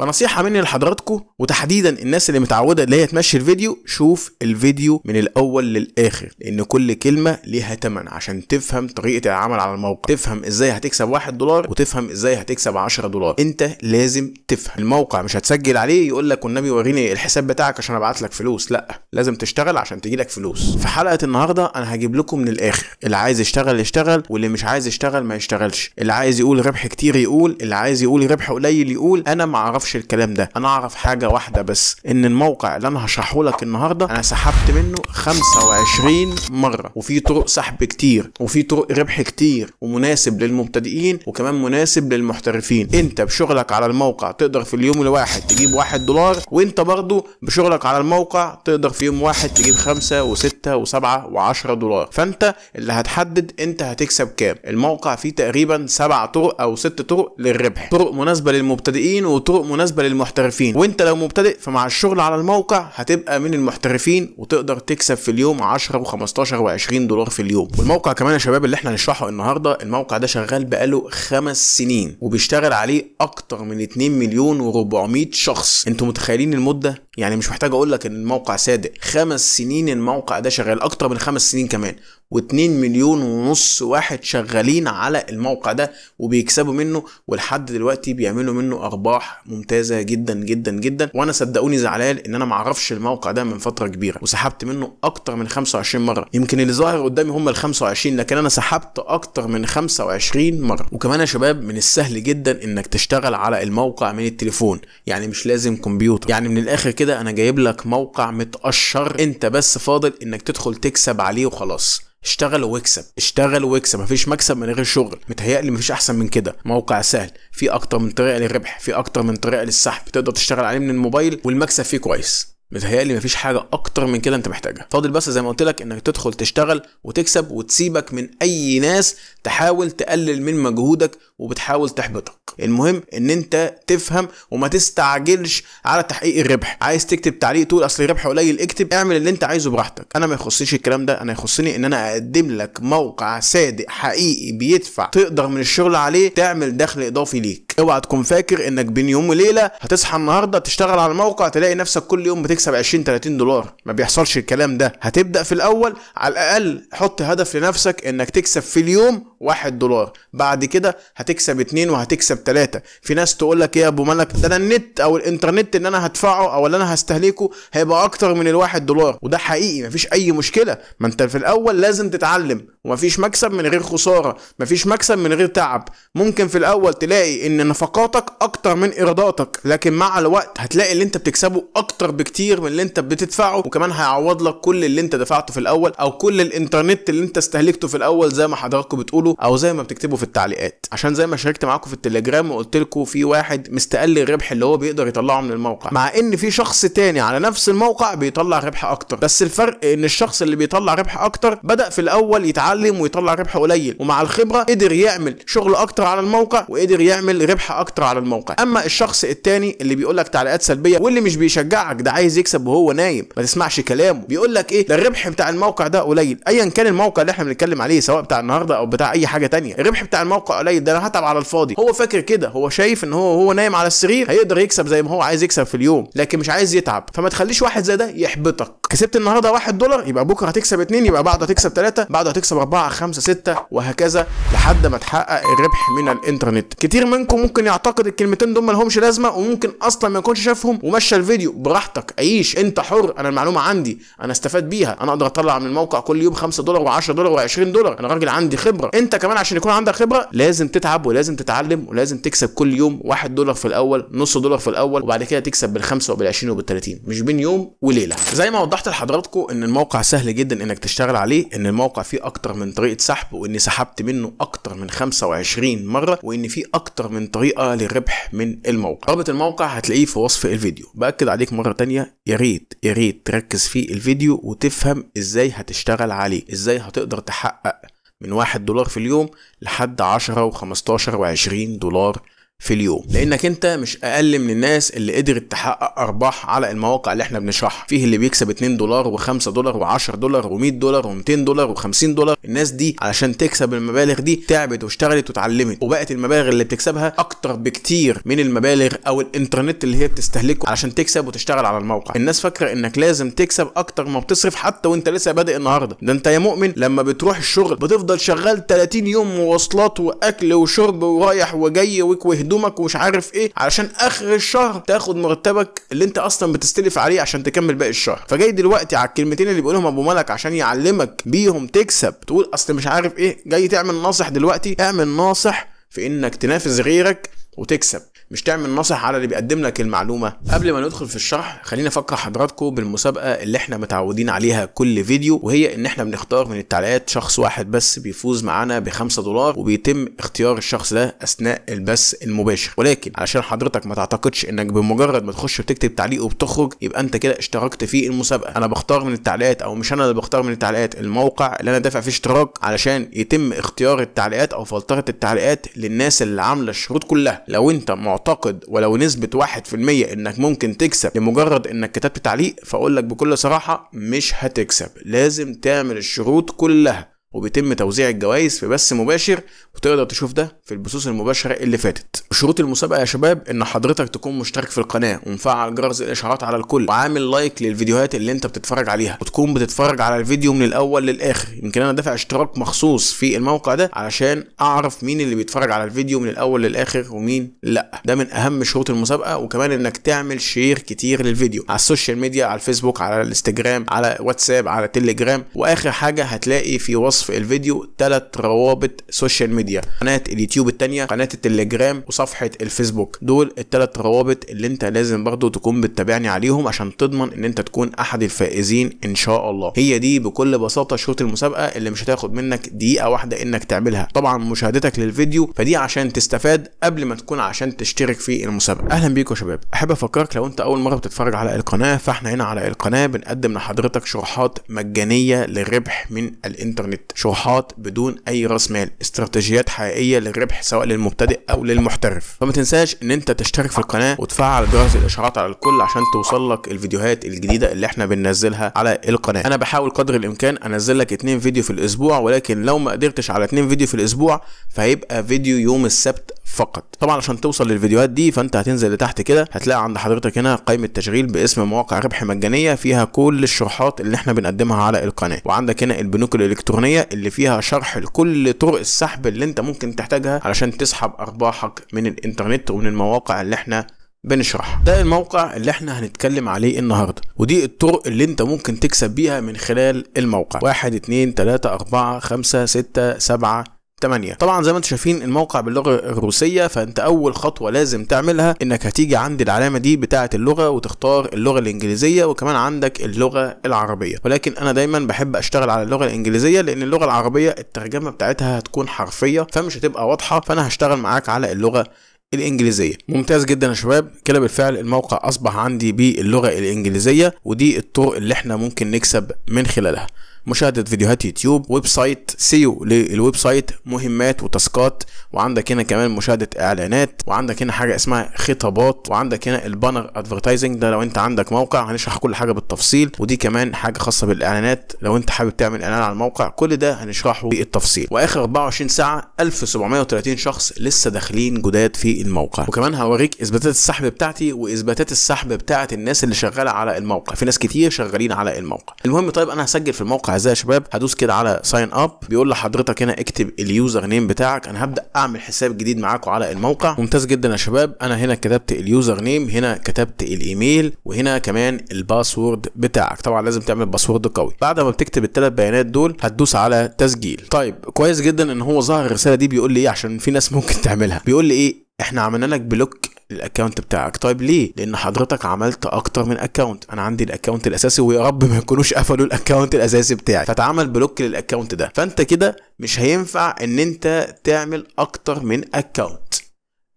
فنصيحه مني لحضراتكم وتحديدا الناس اللي متعوده اللي هي تمشي الفيديو شوف الفيديو من الاول للاخر لان كل كلمه ليها ثمن عشان تفهم طريقه العمل على الموقع تفهم ازاي هتكسب 1 دولار وتفهم ازاي هتكسب 10 دولار انت لازم تفهم الموقع مش هتسجل عليه يقول لك والنبي وريني الحساب بتاعك عشان ابعت لك فلوس لا لازم تشتغل عشان تجي لك فلوس في حلقه النهارده انا هجيب لكم من الاخر اللي عايز يشتغل يشتغل واللي مش عايز يشتغل ما يشتغلش اللي عايز يقول ربح كتير يقول اللي عايز يقول ربح قليل يقول انا ما اعرفش اعرفش الكلام ده انا اعرف حاجه واحده بس ان الموقع اللي انا هشرحه لك النهارده انا سحبت منه 25 مره وفي طرق سحب كتير وفي طرق ربح كتير ومناسب للمبتدئين وكمان مناسب للمحترفين انت بشغلك على الموقع تقدر في اليوم الواحد تجيب 1 دولار وانت برضو بشغلك على الموقع تقدر في يوم واحد تجيب 5 و6 و7 و10 دولار فانت اللي هتحدد انت هتكسب كام الموقع فيه تقريبا 7 طرق او 6 طرق للربح طرق مناسبه للمبتدئين وطرق مناسبة مناسبه للمحترفين وانت لو مبتدئ فمع الشغل على الموقع هتبقى من المحترفين وتقدر تكسب في اليوم 10 و15 و20 دولار في اليوم والموقع كمان يا شباب اللي احنا هنشرحه النهارده الموقع ده شغال بقاله خمس سنين وبيشتغل عليه اكتر من 2 مليون و400 شخص انتوا متخيلين المده يعني مش محتاج اقول لك ان الموقع صادق خمس سنين الموقع ده شغال اكتر من خمس سنين كمان و2 مليون ونص واحد شغالين على الموقع ده وبيكسبوا منه ولحد دلوقتي بيعملوا منه ارباح ممتازه جدا جدا جدا وانا صدقوني زعلان ان انا معرفش الموقع ده من فتره كبيره وسحبت منه اكتر من 25 مره يمكن اللي ظاهر قدامي هم ال 25 لكن انا سحبت اكتر من 25 مره وكمان يا شباب من السهل جدا انك تشتغل على الموقع من التليفون يعني مش لازم كمبيوتر يعني من الاخر كده انا جايب لك موقع متقشر انت بس فاضل انك تدخل تكسب عليه وخلاص اشتغل واكسب اشتغل واكسب مفيش مكسب من غير شغل متهيألي مفيش احسن من كده موقع سهل في اكتر من طريقه للربح في اكتر من طريقه للسحب تقدر تشتغل عليه من الموبايل والمكسب فيه كويس متهيألي مفيش حاجة أكتر من كده أنت محتاجها، فاضل بس زي ما قلت لك إنك تدخل تشتغل وتكسب وتسيبك من أي ناس تحاول تقلل من مجهودك وبتحاول تحبطك، المهم إن أنت تفهم وما تستعجلش على تحقيق الربح، عايز تكتب تعليق تقول أصل الربح قليل اكتب اعمل اللي أنت عايزه براحتك، أنا ما يخصنيش الكلام ده، أنا يخصني إن أنا أقدم لك موقع صادق حقيقي بيدفع تقدر من الشغل عليه تعمل دخل إضافي ليك. اوعى تكون فاكر انك بين يوم وليله هتصحى النهارده تشتغل على الموقع تلاقي نفسك كل يوم بتكسب 20 30 دولار ما بيحصلش الكلام ده هتبدا في الاول على الاقل حط هدف لنفسك انك تكسب في اليوم 1 دولار بعد كده هتكسب 2 وهتكسب 3 في ناس تقول لك ايه يا ابو ملك ده انا النت او الانترنت اللي انا هدفعه او اللي انا هستهلكه هيبقى اكتر من الواحد دولار وده حقيقي مفيش اي مشكله ما انت في الاول لازم تتعلم ومفيش مكسب من غير خساره مفيش مكسب من غير تعب ممكن في الاول تلاقي ان نفقاتك اكتر من ايراداتك لكن مع الوقت هتلاقي اللي انت بتكسبه اكتر بكتير من اللي انت بتدفعه وكمان هيعوض لك كل اللي انت دفعته في الاول او كل الانترنت اللي انت استهلكته في الاول زي ما حضراتكم بتقولوا او زي ما بتكتبوا في التعليقات عشان زي ما شاركت معاكم في التليجرام وقلت لكم في واحد مستقل الربح اللي هو بيقدر يطلعه من الموقع مع ان في شخص تاني على نفس الموقع بيطلع ربح اكتر بس الفرق ان الشخص اللي بيطلع ربح اكتر بدا في الاول يتعلم ويطلع ربح قليل ومع الخبره قدر يعمل شغل اكتر على الموقع وقدر يعمل ربح ربح اكتر على الموقع اما الشخص التاني اللي بيقول لك تعليقات سلبيه واللي مش بيشجعك ده عايز يكسب وهو نايم ما تسمعش كلامه بيقول لك ايه ده الربح بتاع الموقع ده قليل ايا كان الموقع اللي احنا بنتكلم عليه سواء بتاع النهارده او بتاع اي حاجه تانية الربح بتاع الموقع قليل ده انا هتعب على الفاضي هو فاكر كده هو شايف ان هو هو نايم على السرير هيقدر يكسب زي ما هو عايز يكسب في اليوم لكن مش عايز يتعب فما تخليش واحد زي ده يحبطك كسبت النهارده 1 دولار يبقى بكره هتكسب 2 يبقى بعده هتكسب 3 بعده هتكسب 4 5 6 وهكذا لحد ما تحقق الربح من الانترنت كتير منكم ممكن يعتقد الكلمتين دول مالهمش لازمه وممكن اصلا ما يكونش شافهم ومشى الفيديو براحتك عيش انت حر انا المعلومه عندي انا استفاد بيها انا اقدر اطلع من الموقع كل يوم 5 دولار و10 دولار و20 دولار انا راجل عندي خبره انت كمان عشان يكون عندك خبره لازم تتعب ولازم تتعلم ولازم تكسب كل يوم 1 دولار في الاول نص دولار في الاول وبعد كده تكسب بال5 وبال20 وبال30 مش بين يوم وليله زي ما وضحت لحضراتكم ان الموقع سهل جدا انك تشتغل عليه ان الموقع فيه اكتر من طريقه سحب واني سحبت منه اكتر من 25 مره وان فيه اكتر من طريقه للربح من الموقع رابط الموقع هتلاقيه في وصف الفيديو باكد عليك مره تانية ياريت ياريت تركز في الفيديو وتفهم ازاي هتشتغل عليه ازاي هتقدر تحقق من واحد دولار في اليوم لحد عشرة وخمستاشر وعشرين دولار في اليوم لانك انت مش اقل من الناس اللي قدرت تحقق ارباح على المواقع اللي احنا بنشرحها فيه اللي بيكسب 2 دولار و5 دولار و10 دولار و100 دولار و200 دولار و50 دولار الناس دي علشان تكسب المبالغ دي تعبت واشتغلت وتعلمت وبقت المبالغ اللي بتكسبها اكتر بكتير من المبالغ او الانترنت اللي هي بتستهلكه علشان تكسب وتشتغل على الموقع الناس فاكره انك لازم تكسب اكتر ما بتصرف حتى وانت لسه بادئ النهارده ده انت يا مؤمن لما بتروح الشغل بتفضل شغال 30 يوم مواصلات واكل وشرب ورايح وجاي وكوهد هدومك ومش عارف ايه علشان اخر الشهر تاخد مرتبك اللي انت اصلا بتستلف عليه عشان تكمل باقي الشهر فجاي دلوقتي على الكلمتين اللي بيقولهم ابو ملك عشان يعلمك بيهم تكسب تقول اصل مش عارف ايه جاي تعمل ناصح دلوقتي اعمل ناصح في انك تنافس غيرك وتكسب مش تعمل نصح على اللي بيقدم لك المعلومه قبل ما ندخل في الشرح خلينا افكر حضراتكم بالمسابقه اللي احنا متعودين عليها كل فيديو وهي ان احنا بنختار من التعليقات شخص واحد بس بيفوز معانا ب 5 دولار وبيتم اختيار الشخص ده اثناء البث المباشر ولكن علشان حضرتك ما تعتقدش انك بمجرد ما تخش وتكتب تعليق وبتخرج يبقى انت كده اشتركت في المسابقه انا بختار من التعليقات او مش انا اللي بختار من التعليقات الموقع اللي انا دافع فيه اشتراك علشان يتم اختيار التعليقات او فلتره التعليقات للناس اللي عامله الشروط كلها لو انت معتقد معتقد ولو نسبة المية انك ممكن تكسب لمجرد انك كتبت تعليق فاقول لك بكل صراحة مش هتكسب لازم تعمل الشروط كلها وبيتم توزيع الجوائز في بث مباشر وتقدر تشوف ده في البثوث المباشره اللي فاتت شروط المسابقه يا شباب ان حضرتك تكون مشترك في القناه ومفعل جرس الاشعارات على الكل وعامل لايك للفيديوهات اللي انت بتتفرج عليها وتكون بتتفرج على الفيديو من الاول للاخر يمكن انا دافع اشتراك مخصوص في الموقع ده علشان اعرف مين اللي بيتفرج على الفيديو من الاول للاخر ومين لا ده من اهم شروط المسابقه وكمان انك تعمل شير كتير للفيديو على السوشيال ميديا على الفيسبوك على الانستجرام على واتساب على تليجرام واخر حاجه هتلاقي في وصف وصف الفيديو ثلاث روابط سوشيال ميديا قناه اليوتيوب الثانيه قناه التليجرام وصفحه الفيسبوك دول الثلاث روابط اللي انت لازم برضه تكون بتتابعني عليهم عشان تضمن ان انت تكون احد الفائزين ان شاء الله هي دي بكل بساطه شروط المسابقه اللي مش هتاخد منك دقيقه واحده انك تعملها طبعا مشاهدتك للفيديو فدي عشان تستفاد قبل ما تكون عشان تشترك في المسابقه اهلا بيكم يا شباب احب افكرك لو انت اول مره بتتفرج على القناه فاحنا هنا على القناه بنقدم لحضرتك شروحات مجانيه للربح من الانترنت شروحات بدون اي راس مال استراتيجيات حقيقيه للربح سواء للمبتدئ او للمحترف فما تنساش ان انت تشترك في القناه وتفعل جرس الاشعارات على الكل عشان توصل لك الفيديوهات الجديده اللي احنا بننزلها على القناه انا بحاول قدر الامكان انزل لك اتنين فيديو في الاسبوع ولكن لو ما قدرتش على اتنين فيديو في الاسبوع فهيبقى فيديو يوم السبت فقط طبعا عشان توصل للفيديوهات دي فانت هتنزل لتحت كده هتلاقي عند حضرتك هنا قائمه تشغيل باسم مواقع ربح مجانيه فيها كل الشروحات اللي احنا بنقدمها على القناه وعندك هنا البنوك الالكترونيه اللي فيها شرح لكل طرق السحب اللي انت ممكن تحتاجها علشان تسحب ارباحك من الانترنت ومن المواقع اللي احنا بنشرح ده الموقع اللي احنا هنتكلم عليه النهاردة ودي الطرق اللي انت ممكن تكسب بيها من خلال الموقع واحد اتنين تلاتة اربعة خمسة ستة سبعة 8 طبعا زي ما انتم شايفين الموقع باللغه الروسيه فانت اول خطوه لازم تعملها انك هتيجي عند العلامه دي بتاعه اللغه وتختار اللغه الانجليزيه وكمان عندك اللغه العربيه ولكن انا دايما بحب اشتغل على اللغه الانجليزيه لان اللغه العربيه الترجمه بتاعتها هتكون حرفيه فمش هتبقى واضحه فانا هشتغل معاك على اللغه الانجليزيه ممتاز جدا يا شباب كده بالفعل الموقع اصبح عندي باللغه الانجليزيه ودي الطرق اللي احنا ممكن نكسب من خلالها مشاهدة فيديوهات يوتيوب ويب سايت سيو للويب سايت مهمات وتاسكات وعندك هنا كمان مشاهدة اعلانات وعندك هنا حاجة اسمها خطابات وعندك هنا البانر ادفرتايزنج ده لو انت عندك موقع هنشرح كل حاجة بالتفصيل ودي كمان حاجة خاصة بالاعلانات لو انت حابب تعمل اعلان على الموقع كل ده هنشرحه بالتفصيل واخر 24 ساعة 1730 شخص لسه داخلين جداد في الموقع وكمان هوريك اثباتات السحب بتاعتي واثباتات السحب بتاعت الناس اللي شغالة على الموقع في ناس كتير شغالين على الموقع المهم طيب انا هسجل في الموقع اعزائي يا شباب هدوس كده على ساين اب بيقول لحضرتك هنا اكتب اليوزر نيم بتاعك انا هبدا اعمل حساب جديد معاكم على الموقع ممتاز جدا يا شباب انا هنا كتبت اليوزر نيم هنا كتبت الايميل وهنا كمان الباسورد بتاعك طبعا لازم تعمل باسورد قوي بعد ما بتكتب الثلاث بيانات دول هتدوس على تسجيل طيب كويس جدا ان هو ظهر الرساله دي بيقول لي ايه عشان في ناس ممكن تعملها بيقول لي ايه احنا عملنا لك بلوك الاكونت بتاعك طيب ليه لان حضرتك عملت اكتر من اكونت انا عندي الاكونت الاساسي ويا رب ما يكونوش قفلوا الاكونت الاساسي بتاعي فاتعمل بلوك للاكونت ده فانت كده مش هينفع ان انت تعمل اكتر من اكونت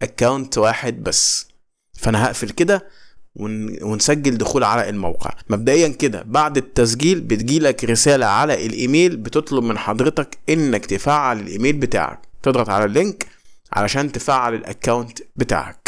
اكونت واحد بس فانا هقفل كده ونسجل دخول على الموقع مبدئيا كده بعد التسجيل بتجيلك رسالة على الايميل بتطلب من حضرتك انك تفعل الايميل بتاعك تضغط على اللينك علشان تفعل الاكونت بتاعك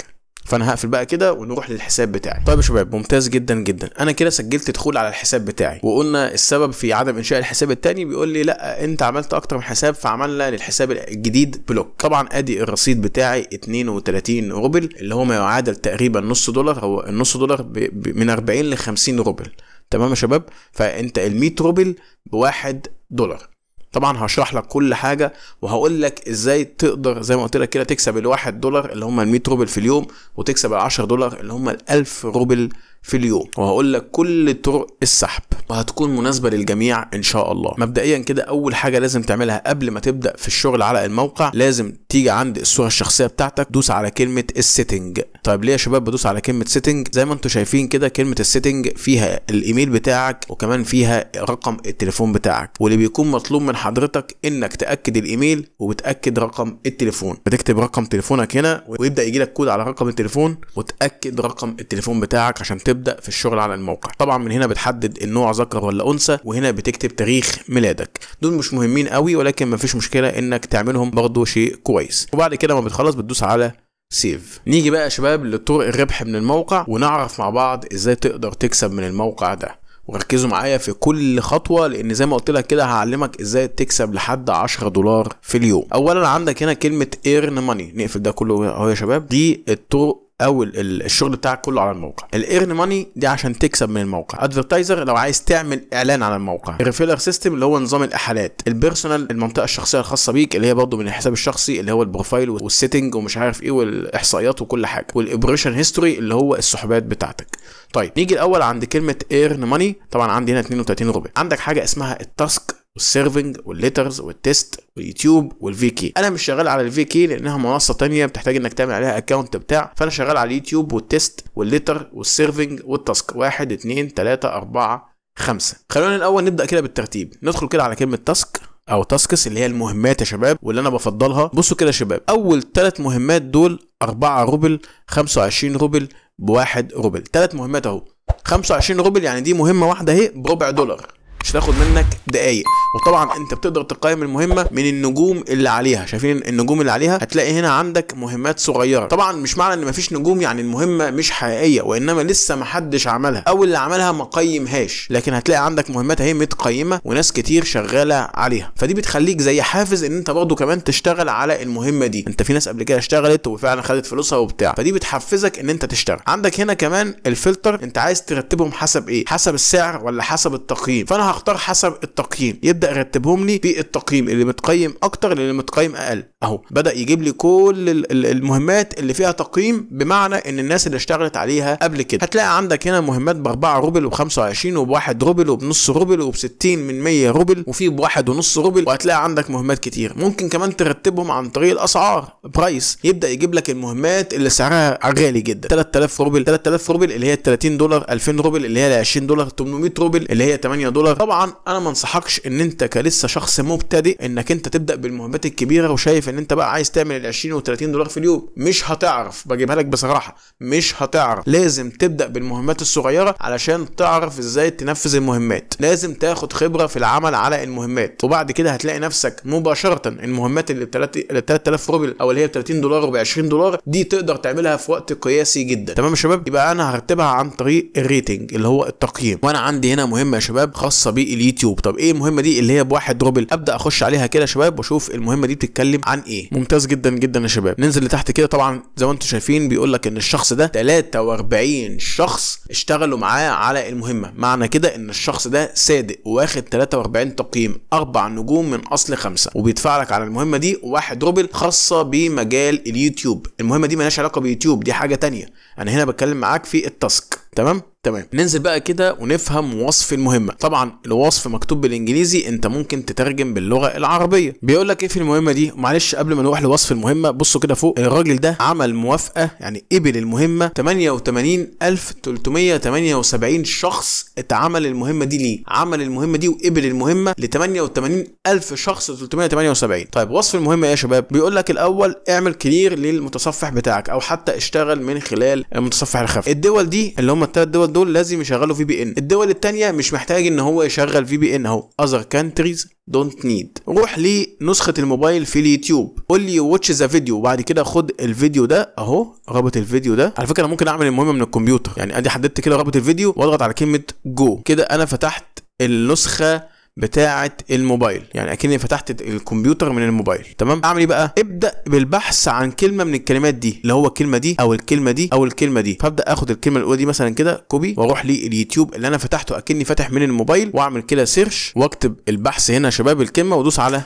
فانا هقفل بقى كده ونروح للحساب بتاعي طيب يا شباب ممتاز جدا جدا انا كده سجلت دخول على الحساب بتاعي وقلنا السبب في عدم انشاء الحساب الثاني بيقول لي لا انت عملت اكتر من حساب فعملنا للحساب الجديد بلوك طبعا ادي الرصيد بتاعي 32 روبل اللي هو ما يعادل تقريبا نص دولار هو النص دولار من 40 ل 50 روبل تمام يا شباب فانت ال 100 روبل بواحد دولار طبعا هشرح لك كل حاجه وهقول لك ازاي تقدر زي ما قلت لك كده تكسب الواحد دولار اللي هم ال 100 روبل في اليوم وتكسب العشر 10 دولار اللي هم الالف 1000 روبل في اليوم وهقول لك كل طرق السحب وهتكون مناسبه للجميع ان شاء الله مبدئيا كده اول حاجه لازم تعملها قبل ما تبدا في الشغل على الموقع لازم تيجي عند الصوره الشخصيه بتاعتك دوس على كلمه السيتنج طيب ليه يا شباب بدوس على كلمه سيتنج زي ما انتم شايفين كده كلمه السيتنج فيها الايميل بتاعك وكمان فيها رقم التليفون بتاعك واللي بيكون مطلوب من حضرتك انك تاكد الايميل وبتاكد رقم التليفون بتكتب رقم تليفونك هنا ويبدا يجي لك كود على رقم التليفون وتاكد رقم التليفون بتاعك عشان تبدا وتبدا في الشغل على الموقع طبعا من هنا بتحدد النوع ذكر ولا انثى وهنا بتكتب تاريخ ميلادك دول مش مهمين قوي ولكن مفيش مشكله انك تعملهم برضه شيء كويس وبعد كده ما بتخلص بتدوس على سيف نيجي بقى يا شباب لطرق الربح من الموقع ونعرف مع بعض ازاي تقدر تكسب من الموقع ده وركزوا معايا في كل خطوه لان زي ما قلت لك كده هعلمك ازاي تكسب لحد 10 دولار في اليوم اولا عندك هنا كلمه ايرن ماني نقفل ده كله اهو يا شباب دي الطرق او الشغل بتاعك كله على الموقع الايرن ماني دي عشان تكسب من الموقع ادفرتايزر لو عايز تعمل اعلان على الموقع الريفيلر سيستم اللي هو نظام الاحالات البيرسونال المنطقه الشخصيه الخاصه بيك اللي هي برضه من الحساب الشخصي اللي هو البروفايل والسيتنج ومش عارف ايه والاحصائيات وكل حاجه والاوبريشن هيستوري اللي هو السحبات بتاعتك طيب نيجي الاول عند كلمه ايرن ماني طبعا عندي هنا 32 ربع عندك حاجه اسمها التاسك والسيرفنج والليترز والتيست واليوتيوب والفي كي انا مش شغال على الفي كي لانها منصه تانية بتحتاج انك تعمل عليها اكونت بتاع فانا شغال على اليوتيوب والتيست والليتر والسيرفنج والتاسك واحد اتنين تلاته اربعه خمسه خلونا الاول نبدا كده بالترتيب ندخل كده على كلمه تاسك او تاسكس اللي هي المهمات يا شباب واللي انا بفضلها بصوا كده يا شباب اول ثلاث مهمات دول 4 روبل 25 روبل بواحد روبل ثلاث مهمات اهو 25 روبل يعني دي مهمه واحده اهي بربع دولار مش هتاخد منك دقايق وطبعا انت بتقدر تقيم المهمه من النجوم اللي عليها شايفين النجوم اللي عليها هتلاقي هنا عندك مهمات صغيره طبعا مش معنى ان مفيش نجوم يعني المهمه مش حقيقيه وانما لسه محدش عملها او اللي عملها ما قيمهاش لكن هتلاقي عندك مهمات اهي متقيمه وناس كتير شغاله عليها فدي بتخليك زي حافز ان انت برضه كمان تشتغل على المهمه دي انت في ناس قبل كده اشتغلت وفعلا خدت فلوسها وبتاع فدي بتحفزك ان انت تشتغل عندك هنا كمان الفلتر انت عايز ترتبهم حسب ايه حسب السعر ولا حسب التقييم فانا هختار حسب التقييم يبدا ابدا ارتبهم لي في التقييم اللي متقيم اكتر للي متقيم اقل اهو بدا يجيب لي كل المهمات اللي فيها تقييم بمعنى ان الناس اللي اشتغلت عليها قبل كده هتلاقي عندك هنا مهمات ب 4 روبل وب25 وب1 روبل وبنص روبل وب60 من 100 روبل وفي 1 ونص روبل وهتلاقي عندك مهمات كتير ممكن كمان ترتبهم عن طريق الاسعار برايس يبدا يجيب لك المهمات اللي سعرها غالي جدا 3000 روبل 3000 روبل اللي هي 30 دولار 2000 روبل اللي هي 20 دولار 800 روبل اللي هي 8 دولار طبعا انا ما انصحكش ان انت كلسه شخص مبتدئ انك انت تبدا بالمهمات الكبيره وشايف ان انت بقى عايز تعمل ال 20 و 30 دولار في اليوم مش هتعرف بجيبها لك بصراحه مش هتعرف لازم تبدا بالمهمات الصغيره علشان تعرف ازاي تنفذ المهمات لازم تاخد خبره في العمل على المهمات وبعد كده هتلاقي نفسك مباشره المهمات اللي ب 3000 روبل او اللي هي ب 30 دولار وب 20 دولار دي تقدر تعملها في وقت قياسي جدا تمام يا شباب يبقى انا هرتبها عن طريق الريتنج اللي هو التقييم وانا عندي هنا مهمه يا شباب خاصه باليوتيوب طب ايه المهمه دي اللي هي بواحد روبل ابدا اخش عليها كده يا شباب واشوف المهمه دي بتتكلم عن ايه ممتاز جدا جدا يا شباب ننزل لتحت كده طبعا زي ما انتم شايفين بيقول لك ان الشخص ده 43 شخص اشتغلوا معاه على المهمه معنى كده ان الشخص ده صادق واخد 43 تقييم اربع نجوم من اصل خمسه وبيدفع لك على المهمه دي واحد روبل خاصه بمجال اليوتيوب المهمه دي مالهاش علاقه بيوتيوب دي حاجه تانية انا هنا بتكلم معاك في التاسك تمام تمام ننزل بقى كده ونفهم وصف المهمه طبعا الوصف مكتوب بالانجليزي انت ممكن تترجم باللغه العربيه بيقول لك ايه في المهمه دي معلش قبل ما نروح لوصف المهمه بصوا كده فوق الراجل ده عمل موافقه يعني قبل المهمه 88378 شخص اتعمل المهمه دي ليه عمل المهمه دي وقبل المهمه ل 88000 شخص 378 طيب وصف المهمه ايه يا شباب بيقول لك الاول اعمل كلير للمتصفح بتاعك او حتى اشتغل من خلال المتصفح الخفي الدول دي اللي هم الثلاث دول دول لازم يشغلوا في بي ان الدول الثانيه مش محتاج ان هو يشغل في بي ان اهو اذر كانتريز دونت نيد روح لنسخه الموبايل في اليوتيوب قول لي واتش ذا فيديو وبعد كده خد الفيديو ده اهو رابط الفيديو ده على فكره انا ممكن اعمل المهمه من الكمبيوتر يعني ادي حددت كده رابط الفيديو واضغط على كلمه جو كده انا فتحت النسخه بتاعه الموبايل يعني اكني فتحت الكمبيوتر من الموبايل تمام اعمل ايه بقى ابدا بالبحث عن كلمه من الكلمات دي اللي هو الكلمه دي او الكلمه دي او الكلمه دي فابدا اخد الكلمه الاولى دي مثلا كده كوبي واروح لليوتيوب اللي انا فتحته اكني فاتح من الموبايل واعمل كده سيرش واكتب البحث هنا شباب الكلمه وادوس على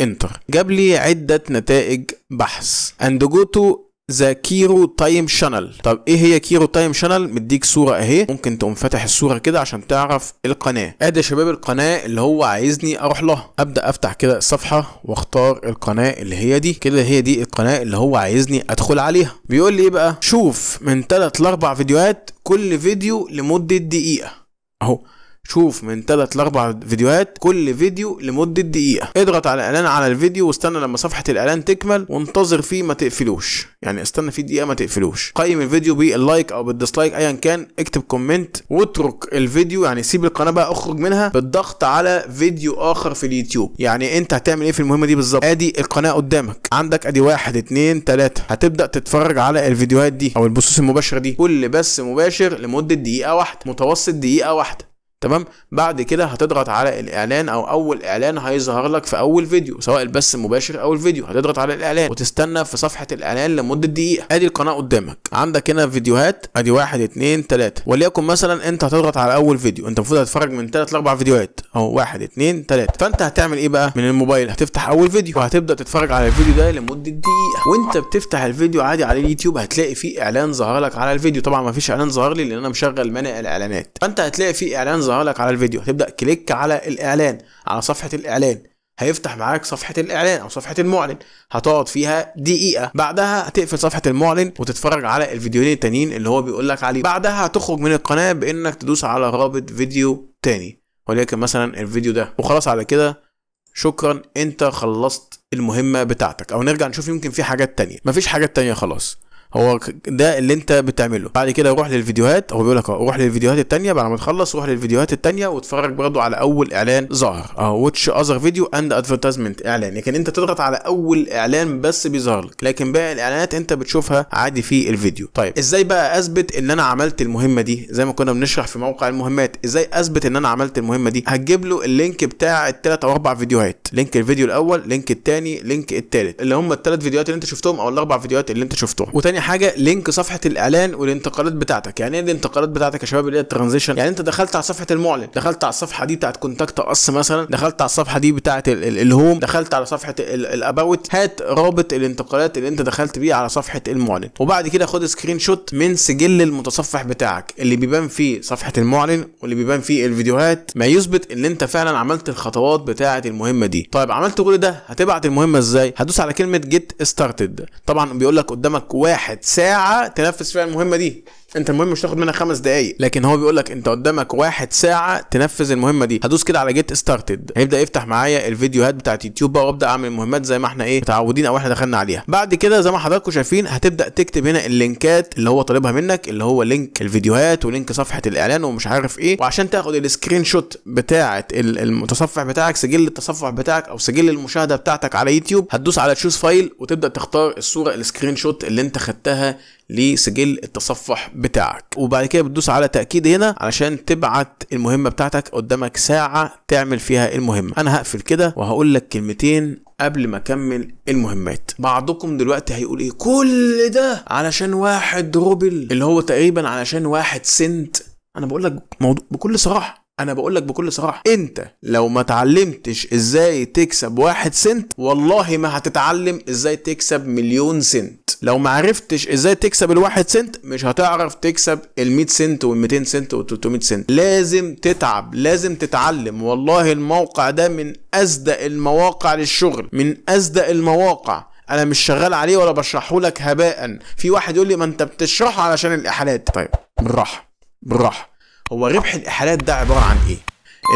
انتر جاب لي عده نتائج بحث اند جو تو ذا كيرو تايم شانل طب ايه هي كيرو تايم شانل مديك صوره اهي ممكن تقوم فاتح الصوره كده عشان تعرف القناه ادي يا شباب القناه اللي هو عايزني اروح لها ابدا افتح كده الصفحه واختار القناه اللي هي دي كده هي دي القناه اللي هو عايزني ادخل عليها بيقول لي ايه بقى شوف من 3 ل 4 فيديوهات كل فيديو لمده دقيقه اهو شوف من 3 ل 4 فيديوهات كل فيديو لمده دقيقه اضغط على اعلان على الفيديو واستنى لما صفحه الاعلان تكمل وانتظر فيه ما تقفلوش يعني استنى فيه دقيقه ما تقفلوش قيم الفيديو باللايك او بالديسلايك ايا كان اكتب كومنت واترك الفيديو يعني سيب القناه بقى اخرج منها بالضغط على فيديو اخر في اليوتيوب يعني انت هتعمل ايه في المهمه دي بالظبط ادي القناه قدامك عندك ادي واحد 2 3 هتبدا تتفرج على الفيديوهات دي او البثوث المباشره دي كل بث مباشر لمده دقيقه واحده متوسط دقيقه واحده تمام بعد كده هتضغط على الاعلان او اول اعلان هيظهر لك في اول فيديو سواء البث المباشر او الفيديو هتضغط على الاعلان وتستنى في صفحه الاعلان لمده دقيقه ادي القناه قدامك عندك هنا فيديوهات ادي واحد اتنين تلاته وليكن مثلا انت هتضغط على اول فيديو انت المفروض هتتفرج من تلات لاربع فيديوهات اهو واحد اتنين تلاته فانت هتعمل ايه بقى من الموبايل هتفتح اول فيديو وهتبدا تتفرج على الفيديو ده لمده دقيقه وانت بتفتح الفيديو عادي على اليوتيوب هتلاقي فيه اعلان ظهر لك على الفيديو طبعا ما فيش اعلان ظهر لي لان انا مشغل مانع الاعلانات فانت هتلاقي فيه اعلان ظهر هيظهر لك على الفيديو هتبدا كليك على الاعلان على صفحه الاعلان هيفتح معاك صفحة الإعلان أو صفحة المعلن هتقعد فيها دقيقة بعدها هتقفل صفحة المعلن وتتفرج على الفيديوهين التانيين اللي هو بيقول لك عليه بعدها هتخرج من القناة بإنك تدوس على رابط فيديو تاني ولكن مثلا الفيديو ده وخلاص على كده شكرا انت خلصت المهمة بتاعتك او نرجع نشوف يمكن في حاجات تانية مفيش حاجات تانية خلاص هو ده اللي انت بتعمله بعد كده روح للفيديوهات هو بيقول لك روح للفيديوهات التانية بعد ما تخلص روح للفيديوهات التانية واتفرج برضو على اول اعلان ظهر اه واتش اذر فيديو اند ادفرتايزمنت اعلان لكن انت تضغط على اول اعلان بس بيظهر لك لكن باقي الاعلانات انت بتشوفها عادي في الفيديو طيب ازاي بقى اثبت ان انا عملت المهمه دي زي ما كنا بنشرح في موقع المهمات ازاي اثبت ان انا عملت المهمه دي هتجيب له اللينك بتاع الثلاث او اربع فيديوهات لينك الفيديو الاول لينك الثاني لينك الثالث اللي هم الثلاث فيديوهات اللي انت شفتهم او الاربع فيديوهات اللي انت شفتهم وتاني حاجه لينك صفحه الاعلان والانتقالات بتاعتك يعني ايه الانتقالات بتاعتك يا شباب اللي هي الترانزيشن يعني انت دخلت على صفحه المعلن دخلت على الصفحه دي بتاعت كونتاكت اس مثلا دخلت على الصفحه دي بتاعت الهوم دخلت على صفحه الاباوت هات رابط الانتقالات اللي انت دخلت بيه على صفحه المعلن وبعد كده خد سكرين شوت من سجل المتصفح بتاعك اللي بيبان فيه صفحه المعلن واللي بيبان فيه الفيديوهات ما يثبت ان انت فعلا عملت الخطوات بتاعه المهمه دي طيب عملت كل ده هتبعت المهمه ازاي هدوس على كلمه جيت ستارتد طبعا بيقول لك قدامك واحد واحد ساعه تنفذ فيها المهمه دي انت المهم مش تاخد منها خمس دقايق لكن هو بيقول لك انت قدامك واحد ساعه تنفذ المهمه دي هدوس كده على جيت ستارتد هيبدا يفتح معايا الفيديوهات بتاعت يوتيوب بقى وابدا اعمل المهمات زي ما احنا ايه متعودين او احنا دخلنا عليها بعد كده زي ما حضراتكم شايفين هتبدا تكتب هنا اللينكات اللي هو طالبها منك اللي هو لينك الفيديوهات ولينك صفحه الاعلان ومش عارف ايه وعشان تاخد السكرين شوت بتاعت المتصفح بتاعك سجل التصفح بتاعك او سجل المشاهده بتاعتك على يوتيوب هتدوس على تشوز فايل وتبدا تختار الصوره السكرين شوت اللي انت خدتها لسجل التصفح بتاعك وبعد كده بتدوس على تاكيد هنا علشان تبعت المهمه بتاعتك قدامك ساعه تعمل فيها المهمه انا هقفل كده وهقول لك كلمتين قبل ما اكمل المهمات بعضكم دلوقتي هيقول ايه كل ده علشان واحد روبل اللي هو تقريبا علشان واحد سنت انا بقول لك موضوع بكل صراحه انا بقول لك بكل صراحه انت لو ما تعلمتش ازاي تكسب واحد سنت والله ما هتتعلم ازاي تكسب مليون سنت لو ما عرفتش ازاي تكسب الواحد سنت مش هتعرف تكسب ال100 سنت وال200 سنت وال300 سنت لازم تتعب لازم تتعلم والله الموقع ده من اصدق المواقع للشغل من اصدق المواقع انا مش شغال عليه ولا بشرحه لك هباء في واحد يقول لي ما انت بتشرحه علشان الاحالات طيب بالراحه بالراحه هو ربح الاحالات ده عباره عن ايه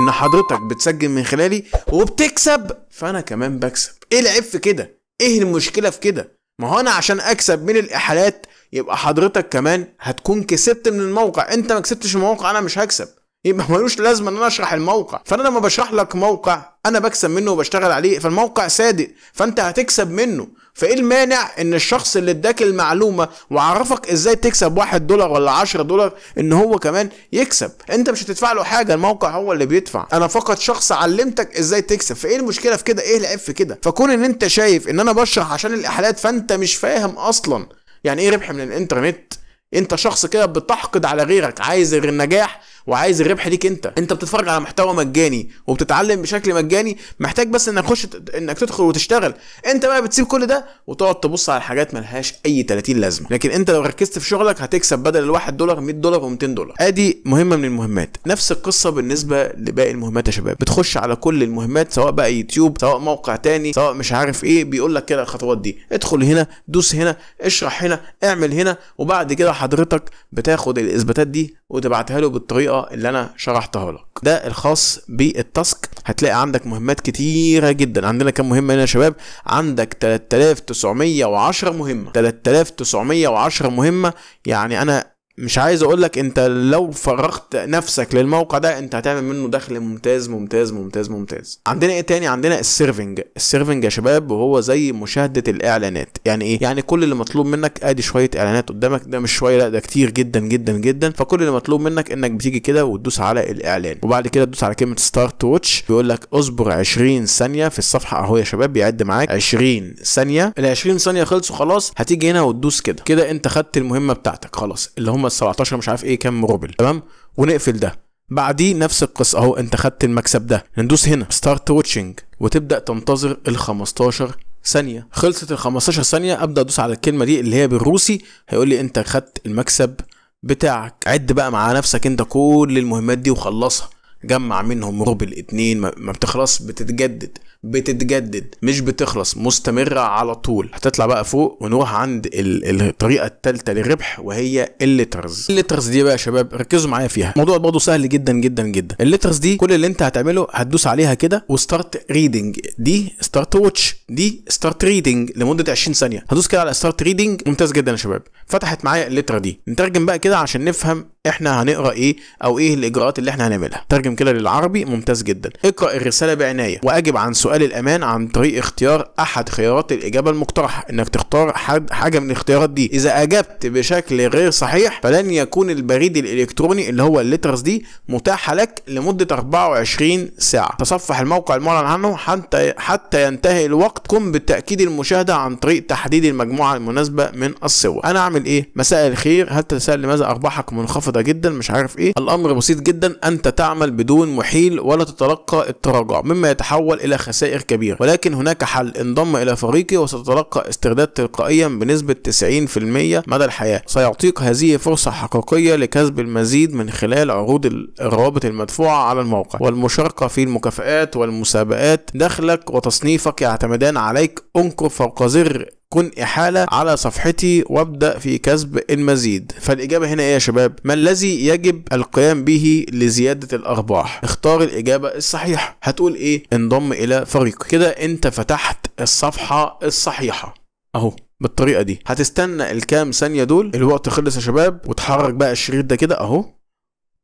ان حضرتك بتسجل من خلالي وبتكسب فانا كمان بكسب ايه العيب في كده ايه المشكله في كده ما هو انا عشان اكسب من الاحالات يبقى حضرتك كمان هتكون كسبت من الموقع انت ما كسبتش الموقع انا مش هكسب يبقى ملوش لازمه ان انا اشرح الموقع فانا لما بشرح لك موقع انا بكسب منه وبشتغل عليه فالموقع صادق فانت هتكسب منه فايه المانع ان الشخص اللي اداك المعلومه وعرفك ازاي تكسب واحد دولار ولا 10 دولار ان هو كمان يكسب انت مش هتدفع له حاجه الموقع هو اللي بيدفع انا فقط شخص علمتك ازاي تكسب فايه المشكله في كده ايه العيب في كده فكون ان انت شايف ان انا بشرح عشان الاحالات فانت مش فاهم اصلا يعني ايه ربح من الانترنت انت شخص كده بتحقد على غيرك عايز النجاح وعايز الربح ليك انت انت بتتفرج على محتوى مجاني وبتتعلم بشكل مجاني محتاج بس انك تخش انك تدخل وتشتغل انت بقى بتسيب كل ده وتقعد تبص على حاجات ملهاش اي 30 لازمه لكن انت لو ركزت في شغلك هتكسب بدل الواحد دولار 100 دولار و200 دولار ادي مهمه من المهمات نفس القصه بالنسبه لباقي المهمات يا شباب بتخش على كل المهمات سواء بقى يوتيوب سواء موقع تاني سواء مش عارف ايه بيقول لك كده الخطوات دي ادخل هنا دوس هنا اشرح هنا اعمل هنا وبعد كده حضرتك بتاخد الاثباتات دي وتبعتها له بالطريقه اللي انا شرحتها لك ده الخاص بالتاسك هتلاقي عندك مهمات كتيره جدا عندنا كام مهمه هنا يا شباب عندك 3910 مهمه 3910 مهمه يعني انا مش عايز اقول لك انت لو فرغت نفسك للموقع ده انت هتعمل منه دخل ممتاز ممتاز ممتاز ممتاز عندنا ايه تاني عندنا السيرفنج السيرفنج يا شباب هو زي مشاهده الاعلانات يعني ايه يعني كل اللي مطلوب منك ادي شويه اعلانات قدامك ده مش شويه لا ده كتير جدا جدا جدا فكل اللي مطلوب منك انك بتيجي كده وتدوس على الاعلان وبعد كده تدوس على كلمه ستارت واتش بيقول لك اصبر 20 ثانيه في الصفحه اهو يا شباب بيعد معاك 20 ثانيه ال 20 ثانيه خلصوا خلاص هتيجي هنا وتدوس كده كده انت خدت المهمه بتاعتك خلاص اللي هم خمس 17 مش عارف ايه كام روبل تمام ونقفل ده بعديه نفس القصه اهو انت خدت المكسب ده ندوس هنا ستارت واتشنج وتبدا تنتظر ال 15 ثانيه خلصت ال 15 ثانيه ابدا ادوس على الكلمه دي اللي هي بالروسي هيقول لي انت خدت المكسب بتاعك عد بقى مع نفسك انت كل المهمات دي وخلصها جمع منهم روبل اتنين ما بتخلص بتتجدد بتتجدد مش بتخلص مستمرة على طول هتطلع بقى فوق ونروح عند الطريقة الثالثة للربح وهي الليترز الليترز دي بقى يا شباب ركزوا معايا فيها الموضوع برضه سهل جدا جدا جدا الليترز دي كل اللي انت هتعمله هتدوس عليها كده وستارت ريدنج دي ستارت واتش دي ستارت ريدنج لمدة 20 ثانية هدوس كده على ستارت ريدنج ممتاز جدا يا شباب فتحت معايا الليتر دي نترجم بقى كده عشان نفهم احنا هنقرا ايه او ايه الاجراءات اللي احنا هنعملها ترجم كده للعربي ممتاز جدا اقرا الرساله بعنايه واجب عن سؤال الامان عن طريق اختيار احد خيارات الاجابه المقترحه انك تختار حد حاجه من الاختيارات دي اذا اجبت بشكل غير صحيح فلن يكون البريد الالكتروني اللي هو الليترز دي متاحه لك لمده 24 ساعه تصفح الموقع المعلن عنه حتى حتى ينتهي الوقت قم بتاكيد المشاهده عن طريق تحديد المجموعه المناسبه من الصور انا اعمل ايه مساء الخير هل تتساءل لماذا ارباحك منخفضه جامده جدا مش عارف ايه الامر بسيط جدا انت تعمل بدون محيل ولا تتلقى التراجع مما يتحول الى خسائر كبيره ولكن هناك حل انضم الى فريقي وستتلقى استرداد تلقائيا بنسبه 90% مدى الحياه سيعطيك هذه فرصه حقيقيه لكسب المزيد من خلال عروض الروابط المدفوعه على الموقع والمشاركه في المكافآت والمسابقات دخلك وتصنيفك يعتمدان عليك انكر فوق زر كن إحالة على صفحتي وابدأ في كسب المزيد فالإجابة هنا إيه يا شباب؟ ما الذي يجب القيام به لزيادة الأرباح؟ اختار الإجابة الصحيحة هتقول إيه؟ انضم إلى فريق كده أنت فتحت الصفحة الصحيحة أهو بالطريقة دي هتستنى الكام ثانية دول الوقت خلص يا شباب وتحرك بقى الشريط ده كده أهو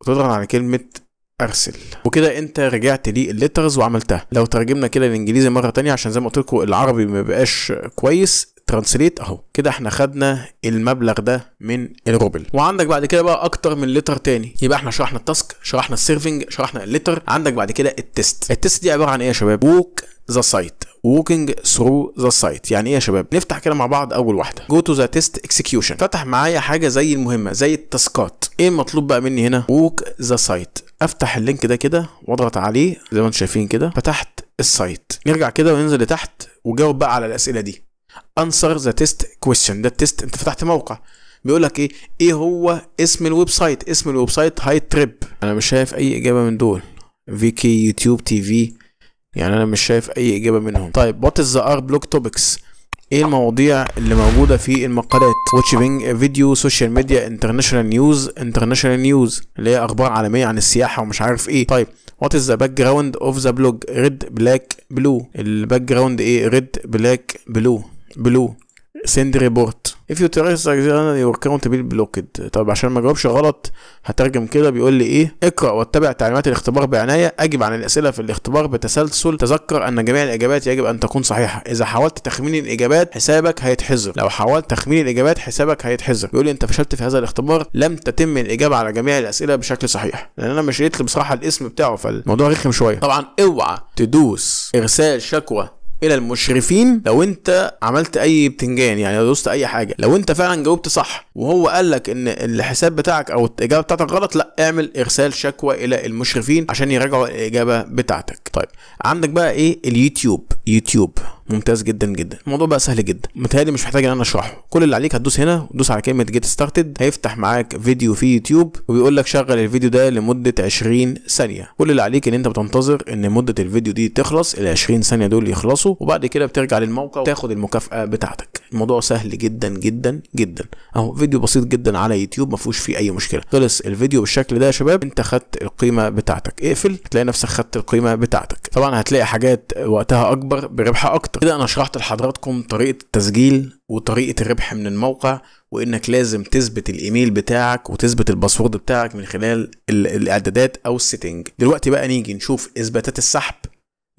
وتضغط على كلمة ارسل وكده انت رجعت لي الليترز وعملتها لو ترجمنا كده الانجليزي مره تانية عشان زي ما قلت لكم العربي ما بقاش كويس ترانسليت اهو كده احنا خدنا المبلغ ده من الروبل وعندك بعد كده بقى اكتر من لتر تاني يبقى احنا شرحنا التاسك شرحنا السيرفنج شرحنا اللتر عندك بعد كده التست التست دي عباره عن ايه يا شباب ووك ذا سايت ووكينج ثرو ذا سايت يعني ايه يا شباب نفتح كده مع بعض اول واحده جو تو ذا تيست اكسكيوشن فتح معايا حاجه زي المهمه زي التاسكات ايه المطلوب بقى مني هنا ووك ذا سايت افتح اللينك ده كده واضغط عليه زي ما انتم شايفين كده فتحت السايت نرجع كده وننزل لتحت وجاوب بقى على الاسئله دي انسر ذا تيست كويشن ده التيست انت فتحت موقع بيقول لك ايه ايه هو اسم الويب سايت اسم الويب سايت هاي تريب انا مش شايف اي اجابه من دول في كي يوتيوب تي في يعني انا مش شايف اي اجابه منهم طيب وات از ذا ار بلوك توبكس ايه المواضيع اللي موجودة في المقالات بينج فيديو سوشيال ميديا انترناشونال نيوز انترناشونال نيوز اللي هي اخبار عالمية عن السياحة ومش عارف ايه طيب وات از ذا باك جراوند اوف ذا بلوج ريد بلاك بلو الباك جراوند ايه ريد بلاك بلو بلو سند ريبورت if you trace your account be blocked طب عشان ما اجاوبش غلط هترجم كده بيقول لي ايه اقرا واتبع تعليمات الاختبار بعنايه اجب عن الاسئله في الاختبار بتسلسل تذكر ان جميع الاجابات يجب ان تكون صحيحه اذا حاولت تخمين الاجابات حسابك هيتحذر لو حاولت تخمين الاجابات حسابك هيتحذر بيقول لي انت فشلت في هذا الاختبار لم تتم الاجابه على جميع الاسئله بشكل صحيح لان انا مش قلت بصراحه الاسم بتاعه فالموضوع رخم شويه طبعا اوعى تدوس ارسال شكوى الى المشرفين لو انت عملت اي بتنجان يعني لو دوست اي حاجه لو انت فعلا جاوبت صح وهو قال لك ان الحساب بتاعك او الاجابه بتاعتك غلط لا اعمل ارسال شكوى الى المشرفين عشان يراجعوا الاجابه بتاعتك طيب عندك بقى ايه اليوتيوب يوتيوب ممتاز جدا جدا الموضوع بقى سهل جدا متهيألي مش محتاج ان انا اشرحه كل اللي عليك هتدوس هنا وتدوس على كلمه جيت ستارتد هيفتح معاك فيديو في يوتيوب وبيقول لك شغل الفيديو ده لمده 20 ثانيه كل اللي عليك ان انت بتنتظر ان مده الفيديو دي تخلص ال 20 ثانيه دول يخلصوا وبعد كده بترجع للموقع وتاخد المكافاه بتاعتك الموضوع سهل جدا جدا جدا اهو فيديو بسيط جدا على يوتيوب ما فيهوش فيه اي مشكله خلص الفيديو بالشكل ده يا شباب انت خدت القيمه بتاعتك اقفل هتلاقي نفسك خدت القيمه بتاعتك طبعا هتلاقي حاجات وقتها اكبر بربح اكتر اكتر كده انا شرحت لحضراتكم طريقه التسجيل وطريقه الربح من الموقع وانك لازم تثبت الايميل بتاعك وتثبت الباسورد بتاعك من خلال الاعدادات او السيتنج دلوقتي بقى نيجي نشوف اثباتات السحب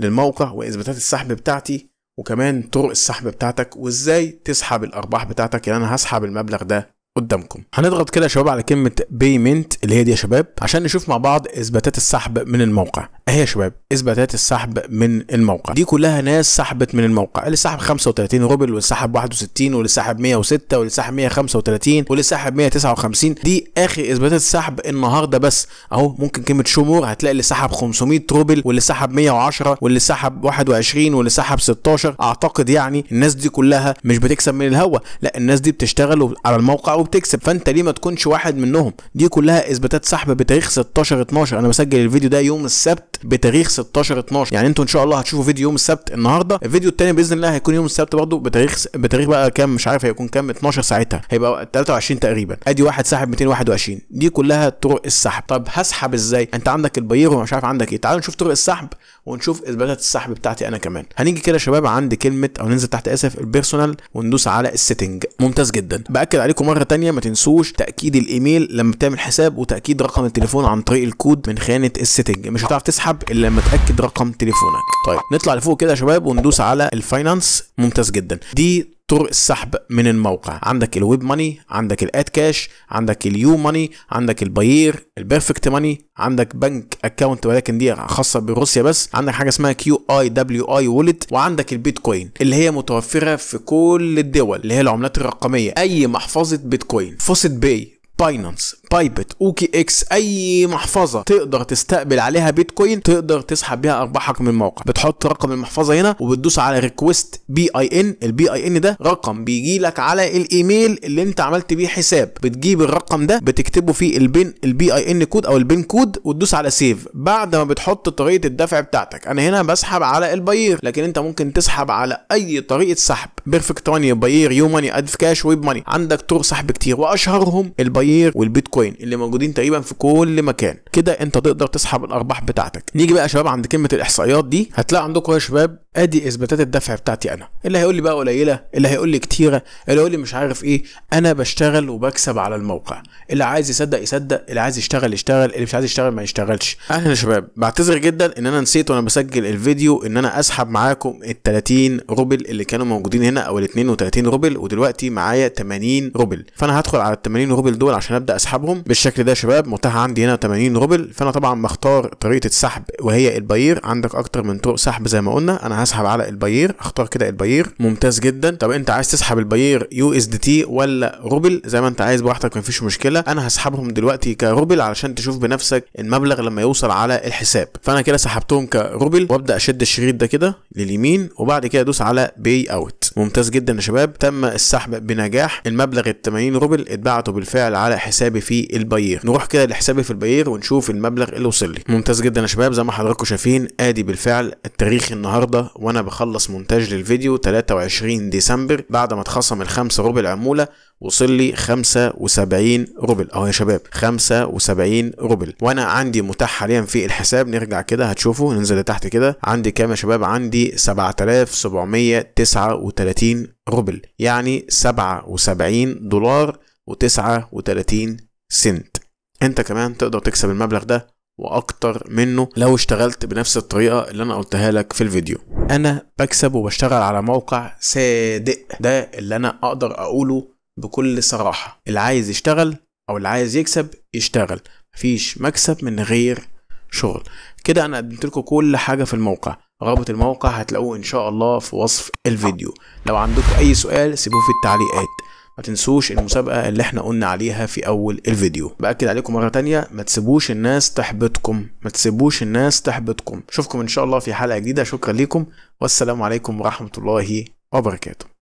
للموقع واثباتات السحب بتاعتي وكمان طرق السحب بتاعتك وازاي تسحب الارباح بتاعتك يعني انا هسحب المبلغ ده قدامكم هنضغط كده يا شباب على كلمه بيمنت اللي هي دي يا شباب عشان نشوف مع بعض اثباتات السحب من الموقع اهي يا شباب اثباتات السحب من الموقع دي كلها ناس سحبت من الموقع اللي سحب 35 روبل واللي سحب 61 واللي سحب 106 واللي سحب 135 واللي سحب 159 دي اخر اثباتات السحب النهارده بس اهو ممكن كلمه شومور هتلاقي اللي سحب 500 روبل واللي سحب 110 واللي سحب 21 واللي سحب 16 اعتقد يعني الناس دي كلها مش بتكسب من الهوا لا الناس دي بتشتغل على الموقع وبتكسب فانت ليه ما تكونش واحد منهم دي كلها اثباتات سحب بتاريخ 16 12 انا بسجل الفيديو ده يوم السبت بتاريخ 16 12 يعني انتوا ان شاء الله هتشوفوا فيديو يوم السبت النهارده الفيديو الثاني باذن الله هيكون يوم السبت برضه بتاريخ بتاريخ بقى كام مش عارف هيكون كام 12 ساعتها هيبقى 23 تقريبا ادي واحد سحب 221 دي كلها طرق السحب طب هسحب ازاي انت عندك البايرو مش عارف عندك ايه تعالوا نشوف طرق السحب ونشوف اثباتات السحب بتاعتي انا كمان هنيجي كده يا شباب عند كلمه او ننزل تحت اسف البيرسونال وندوس على السيتنج ممتاز جدا باكد عليكم مره ثانيه ما تنسوش تاكيد الايميل لما بتعمل حساب وتاكيد رقم التليفون عن طريق الكود من خانه السيتنج مش هتعرف تسحب الا لما تاكد رقم تليفونك طيب نطلع لفوق كده يا شباب وندوس على الفاينانس ممتاز جدا دي طرق السحب من الموقع عندك الويب ماني عندك الاد كاش عندك اليو ماني عندك الباير البيرفكت ماني عندك بنك اكونت ولكن دي خاصه بروسيا بس عندك حاجه اسمها كيو اي دبليو اي وولت وعندك البيتكوين اللي هي متوفره في كل الدول اللي هي العملات الرقميه اي محفظه بيتكوين فوسيت باي باينانس بايبت اوكي اكس اي محفظه تقدر تستقبل عليها بيتكوين تقدر تسحب بيها ارباحك من الموقع بتحط رقم المحفظه هنا وبتدوس على ريكويست بي اي ان البي اي ان ده رقم بيجي لك على الايميل اللي انت عملت بيه حساب بتجيب الرقم ده بتكتبه في البين البي اي ان كود او البين كود وتدوس على سيف بعد ما بتحط طريقه الدفع بتاعتك انا هنا بسحب على الباير لكن انت ممكن تسحب على اي طريقه سحب بيرفكت ماني باير يو ماني ادف كاش ويب ماني عندك طرق سحب كتير واشهرهم الباير والبيتكوين البيتكوين اللي موجودين تقريبا في كل مكان كده انت تقدر تسحب الارباح بتاعتك نيجي بقى يا شباب عند كلمه الاحصائيات دي هتلاقي عندكم يا شباب ادي اثباتات الدفع بتاعتي انا اللي هيقول لي بقى قليله اللي هيقول لي كتيره اللي هيقول لي مش عارف ايه انا بشتغل وبكسب على الموقع اللي عايز يصدق يصدق اللي عايز يشتغل يشتغل اللي مش عايز يشتغل ما يشتغلش اهلا يا شباب بعتذر جدا ان انا نسيت وانا بسجل الفيديو ان انا اسحب معاكم ال 30 روبل اللي كانوا موجودين هنا او ال 32 روبل ودلوقتي معايا 80 روبل فانا هدخل على ال 80 روبل دول عشان ابدا اسحبهم اصحابهم بالشكل ده يا شباب متاح عندي هنا 80 روبل فانا طبعا بختار طريقه السحب وهي الباير عندك اكتر من طرق سحب زي ما قلنا انا هسحب على الباير اختار كده الباير ممتاز جدا طب انت عايز تسحب الباير يو اس دي تي ولا روبل زي ما انت عايز براحتك مفيش مشكله انا هسحبهم دلوقتي كروبل علشان تشوف بنفسك المبلغ لما يوصل على الحساب فانا كده سحبتهم كروبل وابدا اشد الشريط ده كده لليمين وبعد كده ادوس على باي اوت ممتاز جدا يا شباب تم السحب بنجاح المبلغ ال 80 روبل اتبعته بالفعل على حسابي في في البيير نروح كده لحسابي في البيير ونشوف المبلغ اللي وصل لي ممتاز جدا يا شباب زي ما حضراتكم شايفين ادي بالفعل التاريخ النهارده وانا بخلص مونتاج للفيديو 23 ديسمبر بعد ما اتخصم الخمسة ربع عموله وصل لي 75 روبل اهو يا شباب 75 روبل وانا عندي متاح حاليا في الحساب نرجع كده هتشوفوا ننزل لتحت كده عندي كام يا شباب عندي 7739 روبل يعني 77 دولار و39 سنت انت كمان تقدر تكسب المبلغ ده واكتر منه لو اشتغلت بنفس الطريقه اللي انا قلتها لك في الفيديو انا بكسب وبشتغل على موقع صادق ده اللي انا اقدر اقوله بكل صراحه اللي عايز يشتغل او اللي عايز يكسب يشتغل مفيش مكسب من غير شغل كده انا قدمت لكم كل حاجه في الموقع رابط الموقع هتلاقوه ان شاء الله في وصف الفيديو لو عندكم اي سؤال سيبوه في التعليقات ما تنسوش المسابقه اللي احنا قلنا عليها في اول الفيديو باكد عليكم مره تانية ما تسيبوش الناس تحبطكم ما تسيبوش الناس تحبطكم اشوفكم ان شاء الله في حلقه جديده شكرا ليكم والسلام عليكم ورحمه الله وبركاته